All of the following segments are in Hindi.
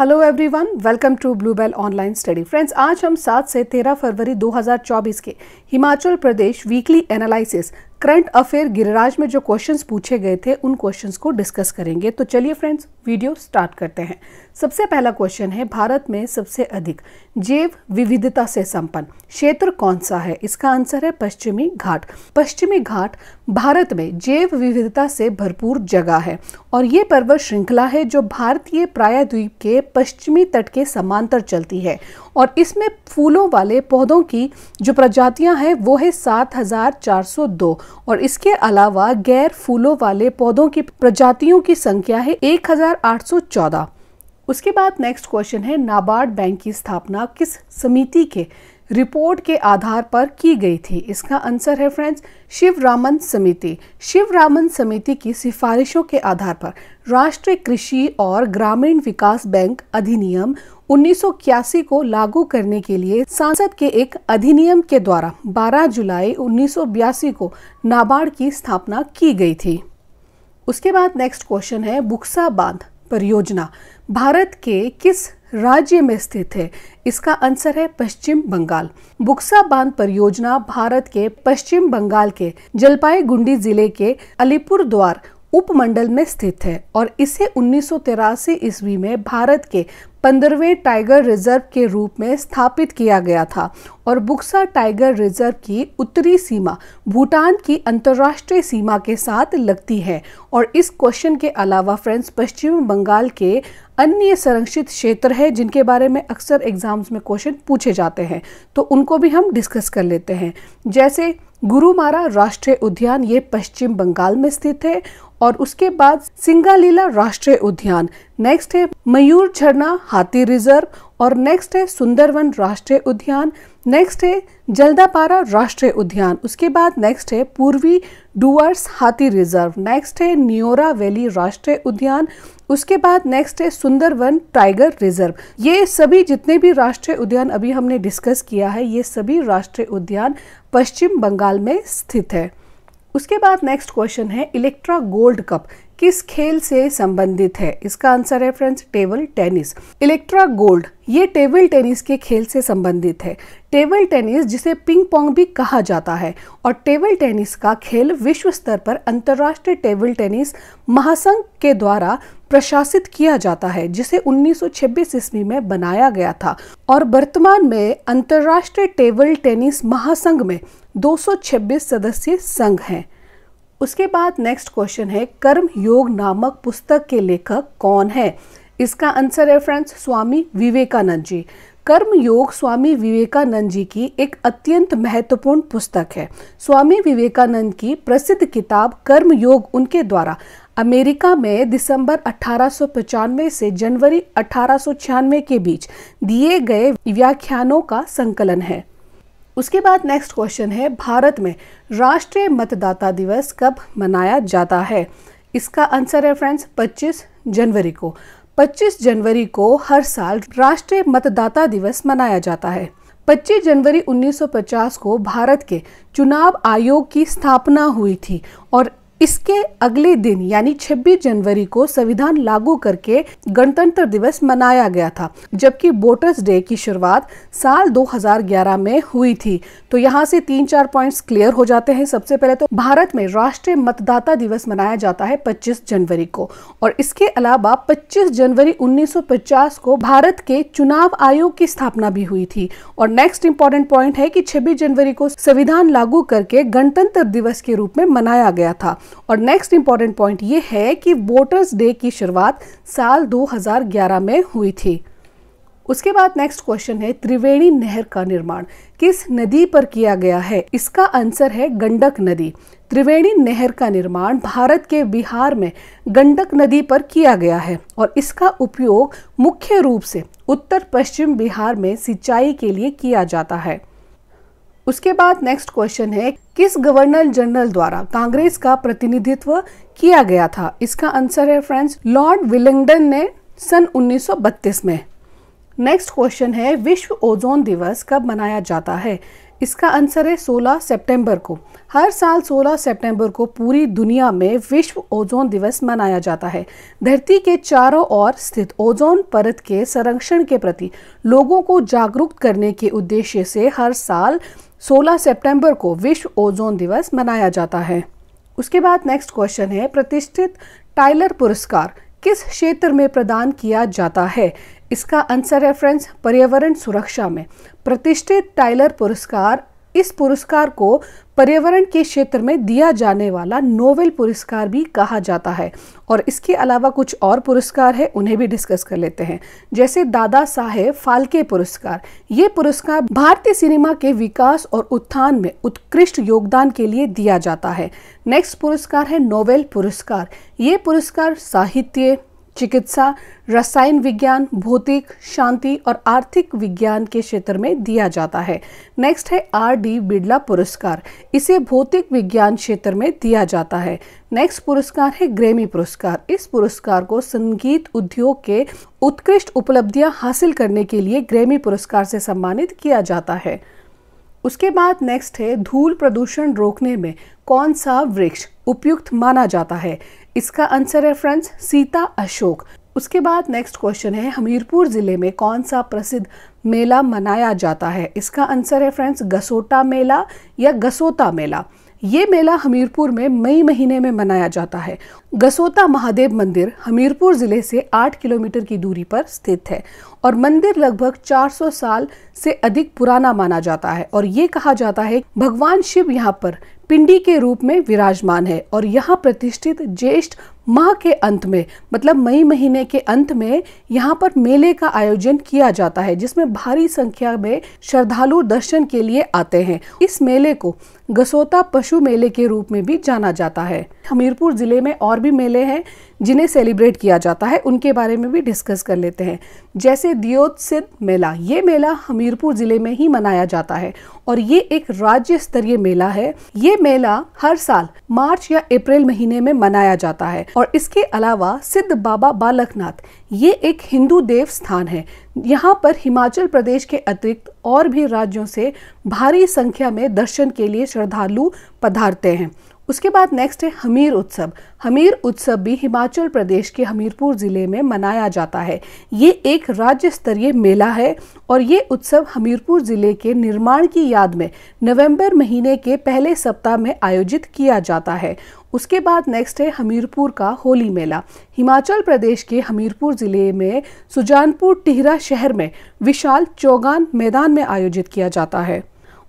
hello everyone welcome to Blue Bell online study friends आज हम 7 से 13 फरवरी 2024 के Himachal Pradesh weekly analysis current affair Giriraj में जो क्वेश्चंस पूछे गए थे उन क्वेश्चंस को डिस्कस करेंगे तो चलिए फ्रेंड्स वीडियो स्टार्ट करते हैं सबसे पहला क्वेश्चन है भारत में सबसे अधिक जैव विविधता से संपन्न क्षेत्र कौन सा है इसका आंसर है पश्चिमी घाट पश्चिमी घाट भारत में जैव विविधता से भरपूर जगह है और ये पर्वत श्रृंखला है जो भारतीय प्रायद्वीप के पश्चिमी तट के समांतर चलती है और इसमें फूलों वाले पौधों की जो प्रजातियां हैं वो है 7402 और इसके अलावा गैर फूलों वाले पौधों की प्रजातियों की संख्या है 1814 उसके बाद नेक्स्ट क्वेश्चन है नाबार्ड बैंक की स्थापना किस समिति के रिपोर्ट के आधार पर की गई थी इसका आंसर है फ्रेंड्स रामन समिति रामन समिति की सिफारिशों के आधार पर राष्ट्रीय कृषि और ग्रामीण विकास बैंक अधिनियम 1981 को लागू करने के लिए संसद के एक अधिनियम के द्वारा 12 जुलाई 1982 को नाबार्ड की स्थापना की गई थी उसके बाद नेक्स्ट क्वेश्चन है बुक्सा बांध परियोजना भारत के किस राज्य में स्थित है इसका आंसर है पश्चिम बंगाल बुक्सा बांध परियोजना भारत के पश्चिम बंगाल के जलपाईगुंडी जिले के अलीपुर द्वार उपमंडल में स्थित है और इसे उन्नीस ईस्वी में भारत के पंद्रहवें टाइगर रिजर्व के रूप में स्थापित किया गया था और बुक्सा टाइगर रिजर्व की उत्तरी सीमा भूटान की अंतर्राष्ट्रीय सीमा के साथ लगती है और इस क्वेश्चन के अलावा फ्रेंड्स पश्चिम बंगाल के अन्य संरक्षित क्षेत्र है जिनके बारे में अक्सर एग्जाम्स में क्वेश्चन पूछे जाते हैं तो उनको भी हम डिस्कस कर लेते हैं जैसे गुरुमारा राष्ट्रीय उद्यान ये पश्चिम बंगाल में स्थित है और उसके बाद सिंगालीला राष्ट्रीय उद्यान नेक्स्ट है मयूर झरना हाथी रिजर्व और नेक्स्ट है सुंदरवन राष्ट्रीय उद्यान नेक्स्ट है जल्दापारा राष्ट्रीय उद्यान उसके बाद नेक्स्ट है पूर्वी डुअर्स हाथी रिजर्व नेक्स्ट है न्योरा वैली राष्ट्रीय उद्यान उसके बाद नेक्स्ट है सुंदरवन टाइगर रिजर्व ये सभी जितने भी राष्ट्रीय उद्यान अभी हमने डिस्कस किया है ये सभी राष्ट्रीय उद्यान पश्चिम बंगाल में स्थित है उसके बाद नेक्स्ट क्वेश्चन है इलेक्ट्रा गोल्ड कप किस खेल से संबंधित है इसका आंसर है friends table tennis Electra gold ये टेबल टेनिस के खेल से संबंधित है टेबल टेनिस जिसे पिंग पोंग भी कहा जाता है और टेबल टेनिस का खेल विश्व स्तर पर अंतर्राष्ट्रीय टेबल टेनिस महासंघ के द्वारा प्रशासित किया जाता है जिसे 1926 ईस्वी में बनाया गया था और वर्तमान में अंतर्राष्ट्रीय टेबल टेनिस महासंघ में 226 सदस्य संघ हैं उसके बाद नेक्स्ट क्वेश्चन है कर्म योग नामक पुस्तक के लेखक कौन है इसका आंसर है फ्रेंड्स स्वामी विवेकानंद जी कर्म योग स्वामी विवेकानंद जी की एक अत्यंत महत्वपूर्ण पुस्तक है स्वामी विवेकानंद की प्रसिद्ध किताब कर्म योग उनके द्वारा अमेरिका में दिसंबर अठारह से जनवरी अठारह के बीच दिए गए व्याख्यानों का संकलन है उसके बाद नेक्स्ट क्वेश्चन है भारत में राष्ट्रीय मतदाता दिवस कब मनाया जाता है इसका आंसर है फ्रेंड्स 25 जनवरी को 25 जनवरी को हर साल राष्ट्रीय मतदाता दिवस मनाया जाता है 25 जनवरी 1950 को भारत के चुनाव आयोग की स्थापना हुई थी और इसके अगले दिन यानी 26 जनवरी को संविधान लागू करके गणतंत्र दिवस मनाया गया था जबकि वोटर्स डे की शुरुआत साल 2011 में हुई थी तो यहाँ से तीन चार पॉइंट्स क्लियर हो जाते हैं सबसे पहले तो भारत में राष्ट्रीय मतदाता दिवस मनाया जाता है 25 जनवरी को और इसके अलावा 25 जनवरी 1950 को भारत के चुनाव आयोग की स्थापना भी हुई थी और नेक्स्ट इंपॉर्टेंट पॉइंट है की छब्बीस जनवरी को संविधान लागू करके गणतंत्र दिवस के रूप में मनाया गया था और नेक्स्ट इम्पॉर्टेंट पॉइंट ये है कि वोटर्स डे की शुरुआत साल 2011 में हुई थी उसके बाद नेक्स्ट क्वेश्चन है त्रिवेणी नहर का निर्माण किस नदी पर किया गया है इसका आंसर है गंडक नदी त्रिवेणी नहर का निर्माण भारत के बिहार में गंडक नदी पर किया गया है और इसका उपयोग मुख्य रूप से उत्तर पश्चिम बिहार में सिंचाई के लिए किया जाता है उसके बाद नेक्स्ट क्वेश्चन है किस गवर्नर जनरल द्वारा कांग्रेस का प्रतिनिधित्व किया गया था इसका आंसर है फ्रेंड्स लॉर्ड विलिंगडन ने सन 1932 में नेक्स्ट क्वेश्चन है विश्व ओजोन दिवस कब मनाया जाता है इसका आंसर है 16 सितंबर को हर साल 16 सितंबर को पूरी दुनिया में विश्व ओजोन दिवस मनाया जाता है धरती के चारों ओर स्थित ओजोन परत के संरक्षण के प्रति लोगों को जागरूक करने के उद्देश्य से हर साल 16 सितंबर को विश्व ओजोन दिवस मनाया जाता है उसके बाद नेक्स्ट क्वेश्चन है प्रतिष्ठित टाइलर पुरस्कार किस क्षेत्र में प्रदान किया जाता है इसका आंसर है फ्रेंड्स पर्यावरण सुरक्षा में प्रतिष्ठित टाइलर पुरस्कार इस पुरस्कार को पर्यावरण के क्षेत्र में दिया जाने वाला नोबेल पुरस्कार भी कहा जाता है और इसके अलावा कुछ और पुरस्कार है उन्हें भी डिस्कस कर लेते हैं जैसे दादा साहेब फाल्के पुरस्कार ये पुरस्कार भारतीय सिनेमा के विकास और उत्थान में उत्कृष्ट योगदान के लिए दिया जाता है नेक्स्ट पुरस्कार है नोबेल पुरस्कार ये पुरस्कार साहित्य चिकित्सा रसायन विज्ञान भौतिक शांति और आर्थिक विज्ञान के क्षेत्र में दिया जाता है नेक्स्ट है आर डी बिरला पुरस्कार इसे भौतिक विज्ञान क्षेत्र में दिया जाता है नेक्स्ट पुरस्कार है ग्रेमी पुरस्कार इस पुरस्कार को संगीत उद्योग के उत्कृष्ट उपलब्धियां हासिल करने के लिए ग्रेमी पुरस्कार से सम्मानित किया जाता है उसके बाद नेक्स्ट है धूल प्रदूषण रोकने में कौन सा वृक्ष उपयुक्त माना जाता है इसका आंसर है फ्रेंड्स सीता अशोक उसके बाद नेक्स्ट क्वेश्चन है हमीरपुर ज़िले में कौन सा प्रसिद्ध मेला मनाया जाता है इसका आंसर है फ्रेंड्स गसोटा मेला या गसोता मेला ये मेला हमीरपुर में मई महीने में मनाया जाता है गसोता महादेव मंदिर हमीरपुर ज़िले से 8 किलोमीटर की दूरी पर स्थित है और मंदिर लगभग 400 साल से अधिक पुराना माना जाता है और ये कहा जाता है भगवान शिव यहाँ पर पिंडी के रूप में विराजमान है और यहाँ प्रतिष्ठित ज्येष्ठ माह के अंत में मतलब मई महीने के अंत में यहाँ पर मेले का आयोजन किया जाता है जिसमें भारी संख्या में श्रद्धालु दर्शन के लिए आते हैं इस मेले को गसोता पशु मेले के रूप में भी जाना जाता है हमीरपुर ज़िले में और भी मेले हैं जिन्हें सेलिब्रेट किया जाता है उनके बारे में भी डिस्कस कर लेते हैं जैसे दियोत्सिद मेला ये मेला हमीरपुर ज़िले में ही मनाया जाता है और ये एक राज्य स्तरीय मेला है ये मेला हर साल मार्च या अप्रैल महीने में मनाया जाता है और इसके अलावा सिद्ध बाबा बालकनाथ ये एक हिंदू देव स्थान है यहाँ पर हिमाचल प्रदेश के अतिरिक्त और भी राज्यों से भारी संख्या में दर्शन के लिए श्रद्धालु पधारते हैं उसके बाद नेक्स्ट है हमीर उत्सव हमीर उत्सव भी हिमाचल प्रदेश के हमीरपुर ज़िले में मनाया जाता है ये एक राज्य स्तरीय मेला है और ये उत्सव हमीरपुर ज़िले के निर्माण की याद में नवंबर महीने के पहले सप्ताह में आयोजित किया जाता है उसके बाद नेक्स्ट है हमीरपुर का होली मेला हिमाचल प्रदेश के हमीरपुर ज़िले में सुजानपुर टिहरा शहर में विशाल चौगान मैदान में आयोजित किया जाता है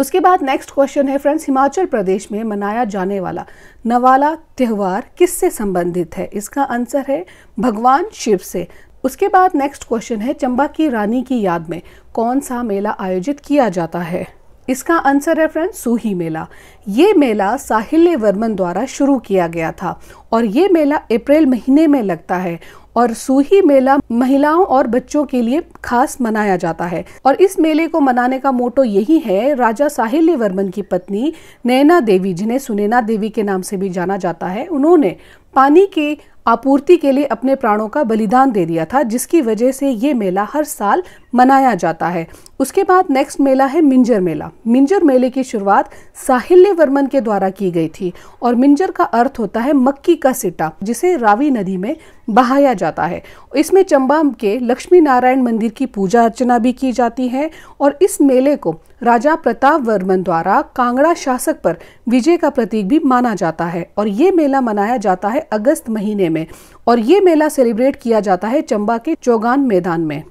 उसके बाद नेक्स्ट क्वेश्चन है फ्रेंड्स हिमाचल प्रदेश में मनाया जाने वाला नवाला त्यौहार किससे संबंधित है इसका आंसर है भगवान शिव से उसके बाद नेक्स्ट क्वेश्चन है चंबा की रानी की याद में कौन सा मेला आयोजित किया जाता है इसका आंसर है फ्रेंड सूही मेला ये मेला साहिल्य वर्मन द्वारा शुरू किया गया था और ये मेला अप्रैल महीने में लगता है और सूही मेला महिलाओं और बच्चों के लिए खास मनाया जाता है और इस मेले को मनाने का मोटो यही है राजा साहिल्य वर्मन की पत्नी नैना देवी जिन्हें सुनैना देवी के नाम से भी जाना जाता है उन्होंने पानी के आपूर्ति के लिए अपने प्राणों का बलिदान दे दिया था जिसकी वजह से ये मेला हर साल मनाया जाता है उसके बाद नेक्स्ट मेला है मिंजर मेला मिंजर मेले की शुरुआत साहिल्य वर्मन के द्वारा की गई थी और मिंजर का अर्थ होता है मक्की का सिट्टा जिसे रावी नदी में बहाया जाता है इसमें चंबा के लक्ष्मी नारायण मंदिर की पूजा अर्चना भी की जाती है और इस मेले को राजा प्रताप वर्मन द्वारा कांगड़ा शासक पर विजय का प्रतीक भी माना जाता है और ये मेला मनाया जाता है अगस्त महीने में और ये मेला सेलिब्रेट किया जाता है चंबा के चौगान मैदान में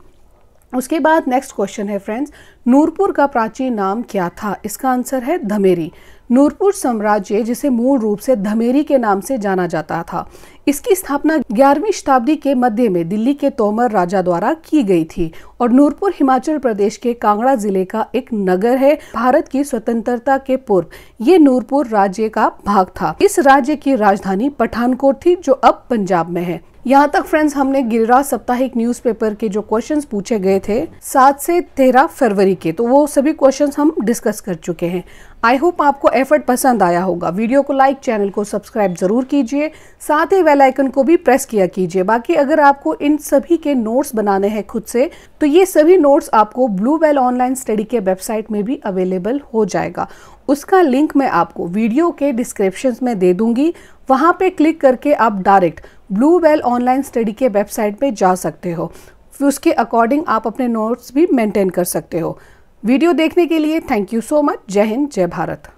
उसके बाद नेक्स्ट क्वेश्चन है फ्रेंड्स नूरपुर का प्राचीन नाम क्या था इसका आंसर है धमेरी नूरपुर साम्राज्य जिसे मूल रूप से धमेरी के नाम से जाना जाता था इसकी स्थापना ग्यारहवीं शताब्दी के मध्य में दिल्ली के तोमर राजा द्वारा की गई थी और नूरपुर हिमाचल प्रदेश के कांगड़ा जिले का एक नगर है भारत की स्वतंत्रता के पूर्व ये नूरपुर राज्य का भाग था इस राज्य की राजधानी पठानकोट थी जो अब पंजाब में है यहाँ तक फ्रेंड्स हमने गिरिराज साप्ताहिक न्यूज़पेपर के जो क्वेश्चंस पूछे गए थे सात से तेरह फरवरी के तो वो सभी क्वेश्चंस हम डिस्कस कर चुके हैं आई होप आपको एफर्ट पसंद आया होगा वीडियो को लाइक चैनल को सब्सक्राइब जरूर कीजिए साथ ही बेल आइकन को भी प्रेस किया कीजिए बाकी अगर आपको इन सभी के नोट्स बनाने हैं खुद से तो ये सभी नोट्स आपको ब्लू बेल ऑनलाइन स्टडी के वेबसाइट में भी अवेलेबल हो जाएगा उसका लिंक मैं आपको वीडियो के डिस्क्रिप्शन में दे दूंगी वहां पे क्लिक करके आप direct Blue Bell online study के वेबसाइट पे जा सकते हो फिर उसके अकॉर्डिंग आप अपने नोट्स भी मेंटेन कर सकते हो वीडियो देखने के लिए थैंक यू सो मच जय हिंद जय भारत